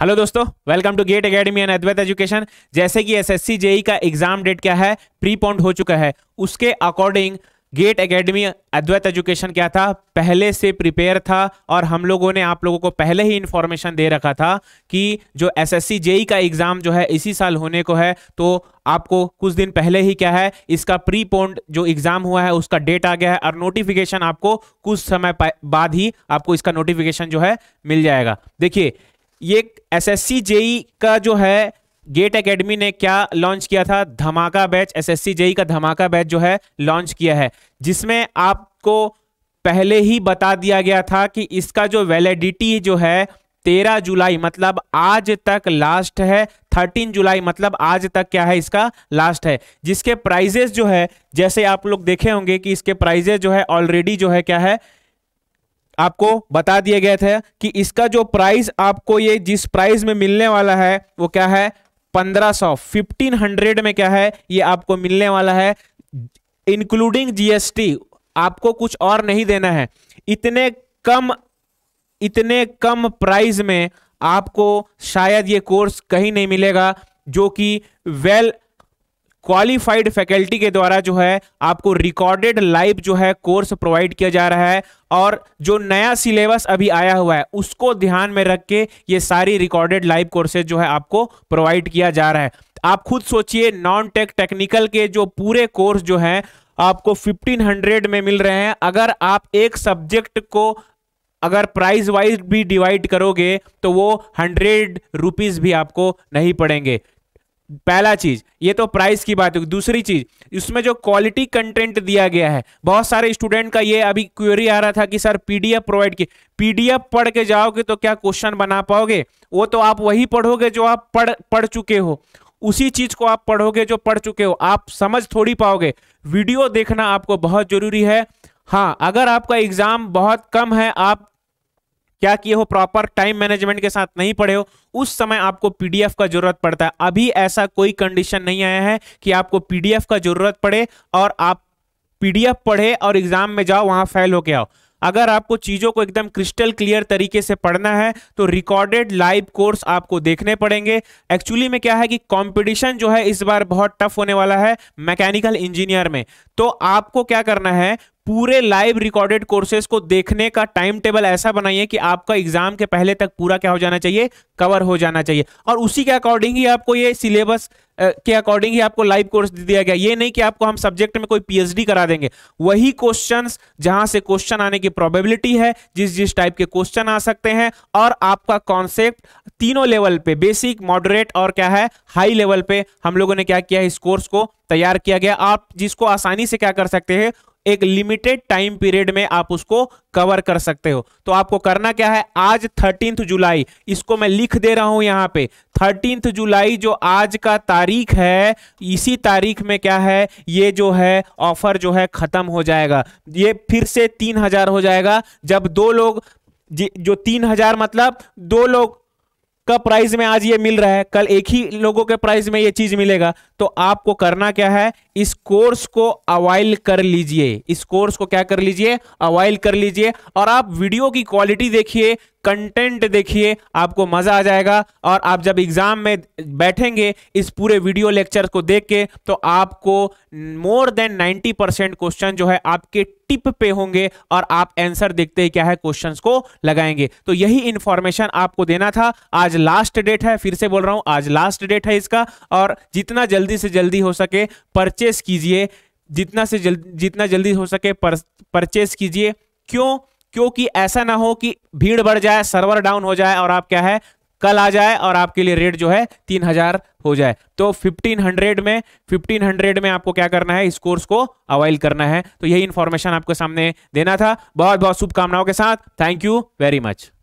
hello दोस्तों welcome to GATE academy and Advait education जैसे कि एसएससी जेई e का एग्जाम डेट क्या है प्री पॉन्ड हो चुका है उसके according GATE academy Advait education क्या था पहले से प्रिपेयर था और हम लोगों ने आप लोगों को पहले ही इन्फॉर्मेशन दे रखा था कि जो एसएससी जेई e का एग्ज़ाम जो है इसी साल होने को है तो आपको कुछ दिन पहले ही क्या है इसका प्री पोन्ड जो एग्ज़ाम हुआ है उसका डेट आ गया है और नोटिफिकेशन आपको कुछ समय बाद ही आपको इसका नोटिफिकेशन जो है मिल जाएगा देखिए ये एसएससी जेई e का जो है गेट एकेडमी ने क्या लॉन्च किया था धमाका बैच एसएससी जेई e का धमाका बैच जो है लॉन्च किया है जिसमें आपको पहले ही बता दिया गया था कि इसका जो वैलिडिटी जो है तेरह जुलाई मतलब आज तक लास्ट है थर्टीन जुलाई मतलब आज तक क्या है इसका लास्ट है जिसके प्राइजेस जो है जैसे आप लोग देखे होंगे कि इसके प्राइजेस जो है ऑलरेडी जो है क्या है आपको बता दिया गया था कि इसका जो प्राइस आपको ये जिस प्राइस में मिलने वाला है वो क्या है पंद्रह सौ फिफ्टीन हंड्रेड में क्या है ये आपको मिलने वाला है इंक्लूडिंग जीएसटी आपको कुछ और नहीं देना है इतने कम इतने कम प्राइस में आपको शायद ये कोर्स कहीं नहीं मिलेगा जो कि वेल क्वालिफाइड फैकल्टी के द्वारा जो है आपको रिकॉर्डेड लाइव जो है कोर्स प्रोवाइड किया जा रहा है और जो नया सिलेबस अभी आया हुआ है उसको ध्यान में रख के ये सारी रिकॉर्डेड लाइव कोर्सेज जो है आपको प्रोवाइड किया जा रहा है आप खुद सोचिए नॉन टेक टेक्निकल के जो पूरे कोर्स जो हैं आपको 1500 में मिल रहे हैं अगर आप एक सब्जेक्ट को अगर प्राइस वाइज भी डिवाइड करोगे तो वो हंड्रेड रुपीज़ भी आपको नहीं पड़ेंगे पहला चीज ये तो प्राइस की बात होगी दूसरी चीज इसमें जो क्वालिटी कंटेंट दिया गया है बहुत सारे स्टूडेंट का ये अभी क्वेरी आ रहा था कि सर पीडीएफ प्रोवाइड की पीडीएफ पढ़ के जाओगे तो क्या क्वेश्चन बना पाओगे वो तो आप वही पढ़ोगे जो आप पढ़ पढ़ चुके हो उसी चीज को आप पढ़ोगे जो पढ़ चुके हो आप समझ थोड़ी पाओगे वीडियो देखना आपको बहुत जरूरी है हाँ अगर आपका एग्जाम बहुत कम है आप क्या किए हो प्रॉपर टाइम मैनेजमेंट के साथ नहीं पढ़े हो उस समय आपको पीडीएफ का जरूरत पड़ता है अभी ऐसा कोई कंडीशन नहीं आया है कि आपको पीडीएफ का जरूरत पड़े और आप पीडीएफ पढ़े और एग्जाम में जाओ वहां फेल होके आओ अगर आपको चीज़ों को एकदम क्रिस्टल क्लियर तरीके से पढ़ना है तो रिकॉर्डेड लाइव कोर्स आपको देखने पड़ेंगे एक्चुअली में क्या है कि कंपटीशन जो है इस बार बहुत टफ होने वाला है मैकेनिकल इंजीनियर में तो आपको क्या करना है पूरे लाइव रिकॉर्डेड कोर्सेज को देखने का टाइम टेबल ऐसा बनाइए कि आपका एग्जाम के पहले तक पूरा क्या हो जाना चाहिए कवर हो जाना चाहिए और उसी के अकॉर्डिंग ही आपको ये सिलेबस के अकॉर्डिंग ही आपको लाइव कोर्स दे दिया गया ये नहीं कि आपको हम सब्जेक्ट में कोई पीएचडी करा देंगे वही क्वेश्चंस जहां से क्वेश्चन आने की प्रोबेबिलिटी है जिस जिस टाइप के क्वेश्चन आ सकते हैं और आपका कॉन्सेप्ट तीनों लेवल पे बेसिक मॉडरेट और क्या है हाई लेवल पे हम लोगों ने क्या किया इस कोर्स को तैयार किया गया आप जिसको आसानी से क्या कर सकते हैं एक लिमिटेड टाइम पीरियड में आप उसको कवर कर सकते हो तो आपको करना क्या है आज थर्टींथ जुलाई इसको मैं लिख दे रहा हूं यहां पे थर्टींथ जुलाई जो आज का तारीख है इसी तारीख में क्या है ये जो है ऑफर जो है खत्म हो जाएगा ये फिर से तीन हजार हो जाएगा जब दो लोग जो तीन हजार मतलब दो लोग का प्राइस में आज ये मिल रहा है कल एक ही लोगों के प्राइस में ये चीज मिलेगा तो आपको करना क्या है इस कोर्स को अवाइल कर लीजिए इस कोर्स को क्या कर लीजिए अवॉइल कर लीजिए और आप वीडियो की क्वालिटी देखिए कंटेंट देखिए आपको मजा आ जाएगा और आप जब एग्जाम में बैठेंगे इस पूरे वीडियो लेक्चर को देख के तो आपको मोर देन 90 परसेंट क्वेश्चन जो है आपके टिप पे होंगे और आप आंसर देखते ही क्या है क्वेश्चंस को लगाएंगे तो यही इंफॉर्मेशन आपको देना था आज लास्ट डेट है फिर से बोल रहा हूं आज लास्ट डेट है इसका और जितना जल्दी से जल्दी हो सके परचेस कीजिए जितना से जल्द जितना जल्दी हो सके पर, परचेस कीजिए क्यों क्योंकि ऐसा ना हो कि भीड़ बढ़ जाए सर्वर डाउन हो जाए और आप क्या है कल आ जाए और आपके लिए रेट जो है तीन हजार हो जाए तो 1500 में 1500 में आपको क्या करना है इस कोर्स को अवॉइल करना है तो यही इन्फॉर्मेशन आपके सामने देना था बहुत बहुत शुभकामनाओं के साथ थैंक यू वेरी मच